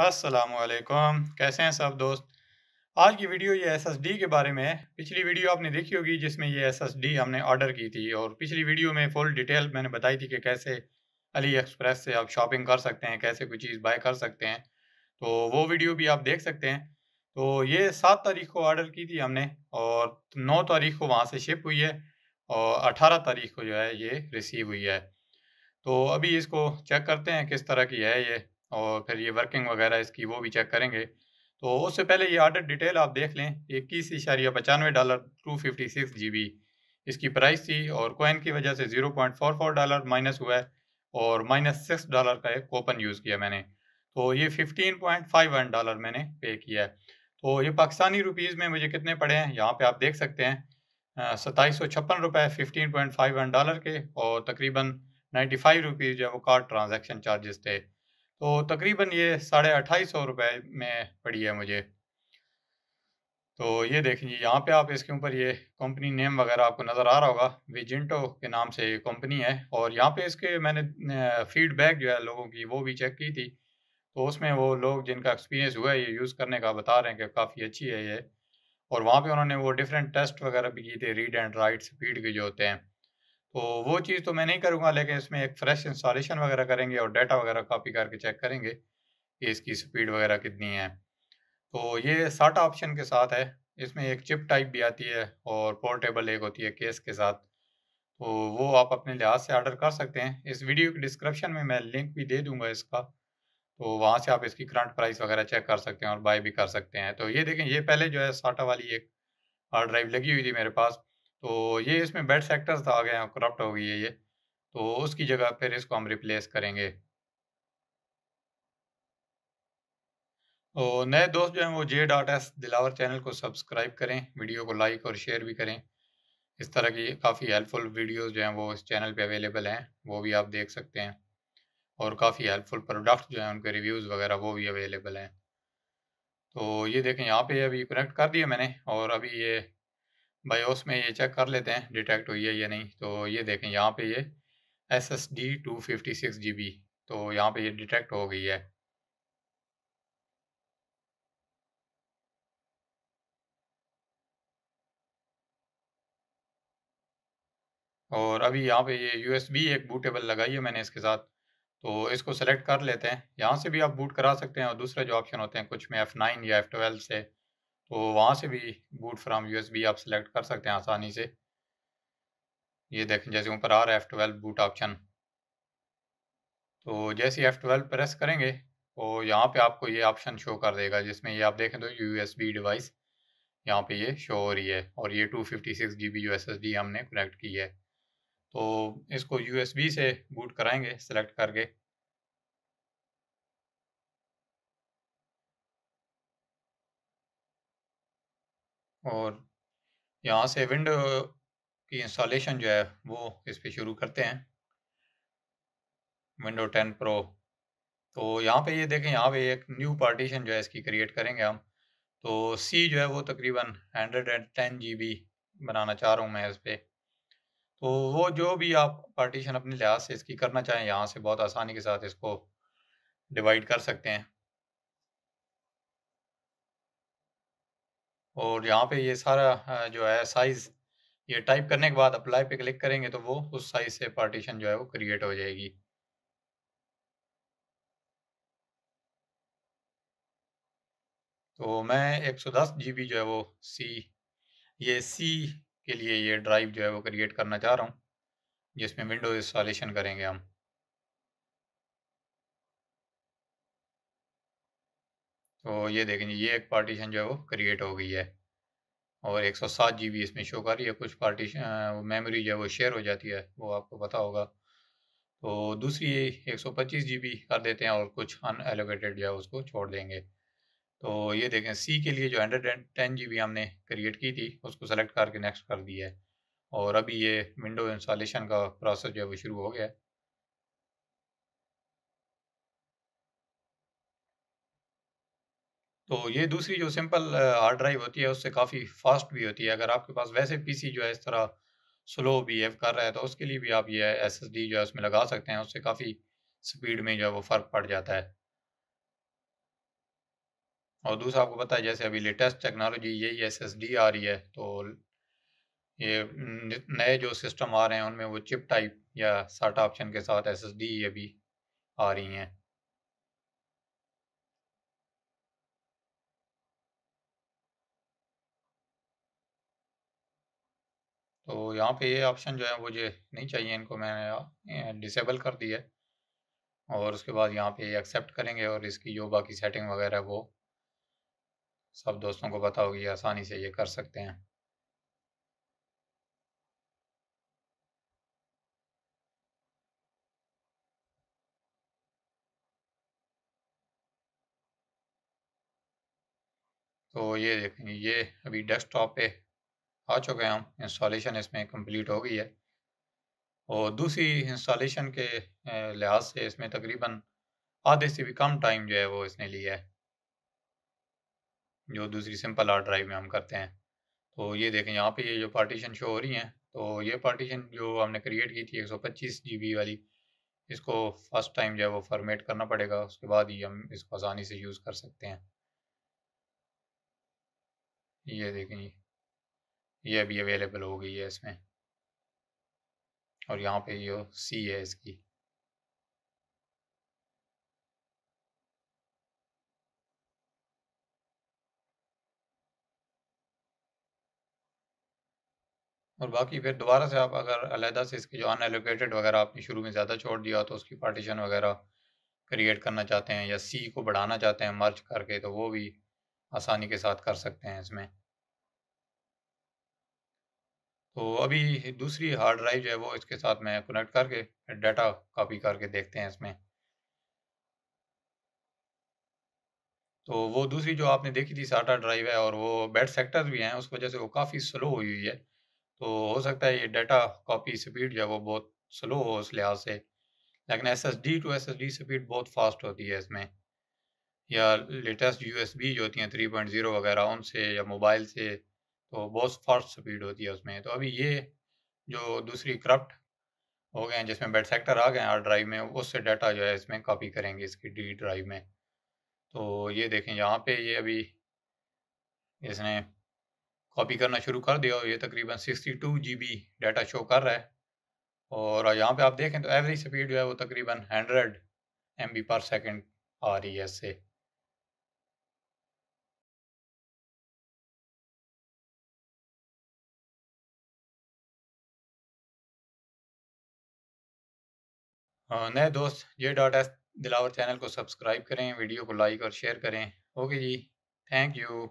असलकम कैसे हैं सब दोस्त आज की वीडियो ये एस के बारे में है पिछली वीडियो आपने देखी होगी जिसमें ये एस हमने ऑर्डर की थी और पिछली वीडियो में फुल डिटेल मैंने बताई थी कि कैसे अली एक्सप्रेस से आप शॉपिंग कर सकते हैं कैसे कोई चीज़ बाय कर सकते हैं तो वो वीडियो भी आप देख सकते हैं तो ये सात तारीख को ऑर्डर की थी हमने और नौ तारीख को वहाँ से शिप हुई है और अठारह तारीख को जो है ये रिसीव हुई है तो अभी इसको चेक करते हैं किस तरह की है ये और फिर ये वर्किंग वगैरह इसकी वो भी चेक करेंगे तो उससे पहले ये आर्डर डिटेल आप देख लें इक्कीस इशारिया पचानवे dollar two fifty six G B इसकी प्राइस थी और कोइन की वजह से zero point four four dollar minus हुआ है और माइनस सिक्स डॉलर का एक कोपन यूज़ किया मैंने तो ये fifteen point five one dollar मैंने पे किया है तो ये पाकिस्तानी रुपीज़ में मुझे कितने पड़े हैं यहाँ पर आप देख सकते हैं सताईस सौ छप्पन रुपये fifteen point five one dollar के और तकरीबन नाइन्टी फाइव रुपीज़ जो है वो कार्ड ट्रांजेक्शन चार्जेस थे तो तकरीबन ये साढ़े अट्ठाईस सौ रुपये में पड़ी है मुझे तो ये देखें जी यहाँ पे आप इसके ऊपर ये कंपनी नेम वगैरह आपको नज़र आ रहा होगा विजेंटो के नाम से ये कंपनी है और यहाँ पे इसके मैंने फीडबैक जो है लोगों की वो भी चेक की थी तो उसमें वो लोग जिनका एक्सपीरियंस हुआ है ये यूज़ करने का बता रहे हैं कि काफ़ी अच्छी है ये और वहाँ पे उन्होंने वो डिफरेंट टेस्ट वगैरह भी किए थे रीड एंड राइट स्पीड के जो होते हैं तो वो चीज़ तो मैं नहीं करूँगा लेकिन इसमें एक फ्रेश इंस्टॉलेशन वगैरह करेंगे और डाटा वगैरह कॉपी करके चेक करेंगे कि इसकी स्पीड वगैरह कितनी है तो ये साटा ऑप्शन के साथ है इसमें एक चिप टाइप भी आती है और पोर्टेबल एक होती है केस के साथ तो वो आप अपने लिहाज से ऑर्डर कर सकते हैं इस वीडियो के डिस्क्रिप्शन में मैं लिंक भी दे दूंगा इसका तो वहाँ से आप इसकी करंट प्राइस वगैरह चेक कर सकते हैं और बाय भी कर सकते हैं तो ये देखें ये पहले जो है साटा वाली एक हार्ड ड्राइव लगी हुई थी मेरे पास तो ये इसमें बेड सेक्टर्स तो आ गए हैं करप्ट हो गई है ये तो उसकी जगह फिर इसको हम रिप्लेस करेंगे तो नए दोस्त जो हैं वो J dot S Dilawar channel को सब्सक्राइब करें वीडियो को लाइक और शेयर भी करें इस तरह की काफ़ी हेल्पफुल वीडियोस जो हैं वो इस चैनल पे अवेलेबल हैं वो भी आप देख सकते हैं और काफ़ी हेल्पफुल प्रोडक्ट जो हैं उनके रिव्यूज़ वगैरह वो भी अवेलेबल हैं तो ये देखें यहाँ पे अभी कनेक्ट कर दिया मैंने और अभी ये बायोस में ये चेक कर लेते हैं डिटेक्ट हुई है या नहीं तो ये देखें यहाँ पे ये S S D two fifty six G B तो यहाँ पे ये डिटेक्ट हो गई है और अभी यहाँ पे ये यू एस बी एक बूटेबल लगाई है मैंने इसके साथ तो इसको सेलेक्ट कर लेते हैं यहाँ से भी आप बूट करा सकते हैं और दूसरा जो ऑप्शन होते हैं कुछ में एफ़ नाइन या एफ़ ट्वेल्व से तो वहाँ से भी बूट फ्राम यू आप सेलेक्ट कर सकते हैं आसानी से ये देखें जैसे ऊपर आ रहा है एफ ट्वेल्व बूट ऑप्शन तो जैसे एफ ट्वेल्व प्रेस करेंगे तो यहाँ पे आपको ये ऑप्शन शो कर देगा जिसमें ये आप देखें तो यू डिवाइस यहाँ पे ये शो हो रही है और ये two fifty six G B हमने कनेक्ट की है तो इसको यू से बूट कराएंगे सेलेक्ट करके और यहाँ से विंडो की इंस्टॉलेशन जो है वो इस पर शुरू करते हैं विंडो टेन प्रो तो यहाँ पे ये यह देखें यहाँ पे एक न्यू पार्टीशन जो है इसकी क्रिएट करेंगे हम तो सी जो है वो तकरीबन hundred and ten G B बनाना चाह रहा हूँ मैं इस पर तो वो जो भी आप पार्टीशन अपने लिहाज से इसकी करना चाहें यहाँ से बहुत आसानी के साथ इसको डिवाइड कर सकते हैं और यहाँ पे ये सारा जो है साइज़ ये टाइप करने के बाद अप्लाई पे क्लिक करेंगे तो वो उस साइज से पार्टीशन जो है वो क्रिएट हो जाएगी तो मैं 110 जीबी जो है वो सी ये सी के लिए ये ड्राइव जो है वो क्रिएट करना चाह रहा हूँ जिसमें विंडोज इंस्टॉलेशन करेंगे हम तो ये देखें ये एक पार्टीशन जो है वो क्रिएट हो गई है और एक सौ इसमें शो कर रही है कुछ पार्टीशन मेमोरी जो है वो शेयर हो जाती है वो आपको पता होगा तो दूसरी एक सौ कर देते हैं और कुछ अनएलोकेटेड जो है उसको छोड़ देंगे तो ये देखें सी के लिए जो हंड्रेड टेन जी हमने क्रिएट की थी उसको सेलेक्ट करके नेक्स्ट कर दिया है और अभी ये विंडो इंस्टॉलेशन का प्रोसेस जो है वो शुरू हो गया है तो ये दूसरी जो सिंपल हार्ड ड्राइव होती है उससे काफ़ी फास्ट भी होती है अगर आपके पास वैसे पीसी जो है इस तरह स्लो बिहेव कर रहा है तो उसके लिए भी आप ये एस जो है उसमें लगा सकते हैं उससे काफ़ी स्पीड में जो है वो फ़र्क पड़ जाता है और दूसरा आपको पता है जैसे अभी लेटेस्ट टेक्नोलॉजी यही एस एस आ रही है तो ये नए जो सिस्टम आ रहे हैं उनमें वो चिप टाइप या साटा ऑप्शन के साथ एस अभी आ रही हैं तो यहाँ पे ये ऑप्शन जो है मुझे नहीं चाहिए इनको मैंने डिसेबल कर दिया है और उसके बाद यहाँ पे एक्सेप्ट करेंगे और इसकी जो बाकी सेटिंग वगैरह वो सब दोस्तों को पता होगी आसानी से ये कर सकते हैं तो ये देखेंगे ये अभी डेस्कटॉप पे आ चुके हैं हम इंस्टॉलेशन इसमें कंप्लीट हो गई है और दूसरी इंस्टॉलेशन के लिहाज से इसमें तकरीबन आधे से भी कम टाइम जो है वो इसने लिया है जो दूसरी सिंपल हार्ड ड्राइव में हम करते हैं तो ये देखें यहाँ पे ये जो पार्टीशन शो हो रही हैं तो ये पार्टीशन जो हमने क्रिएट की थी एक सौ वाली इसको फर्स्ट टाइम जो है वो फॉर्मेट करना पड़ेगा उसके बाद ही हम इसको आसानी से यूज़ कर सकते हैं ये देखें ये अभी अवेलेबल हो गई है इसमें और यहाँ पे ये सी है इसकी और बाकी फिर दोबारा से आप अगर अलहदा से इसकी जो अनएलोकेटेड वगैरह आपने शुरू में ज़्यादा छोड़ दिया तो उसकी पार्टीशन वगैरह क्रिएट करना चाहते हैं या सी को बढ़ाना चाहते हैं मर्च करके तो वो भी आसानी के साथ कर सकते हैं इसमें तो अभी दूसरी हार्ड ड्राइव जो है वो इसके साथ मैं कनेक्ट करके डाटा कॉपी करके देखते हैं इसमें तो वो दूसरी जो आपने देखी थी साटा ड्राइव है और वो बैड सेक्टर भी हैं उस वजह से वो काफ़ी स्लो हुई हुई है तो हो सकता है ये डाटा कॉपी स्पीड जो है वो बहुत स्लो हो उस लिहाज से लेकिन S S D to S S D speed बहुत फास्ट होती है इसमें या लेटेस्ट यू एस बी जो होती हैं थ्री पॉइंट ज़ीरो वगैरह उनसे या मोबाइल से तो बहुत फास्ट स्पीड होती है उसमें तो अभी ये जो दूसरी करप्ट हो गए हैं जिसमें बेड सेक्टर आ गए हैं हार्ड ड्राइव में उससे डाटा जो है इसमें कॉपी करेंगे इसकी डी ड्राइव में तो ये देखें यहाँ पे ये अभी इसने कॉपी करना शुरू कर दिया और ये तकरीबन 62 बी डाटा शो कर रहा है और यहाँ पे आप देखें तो एवरेज स्पीड जो है वो तकरीबन 100 बी पर सेकंड आ रही है इससे नए दोस्त J dot S Dilawar channel को सब्सक्राइब करें वीडियो को लाइक और शेयर करें ओके जी थैंक यू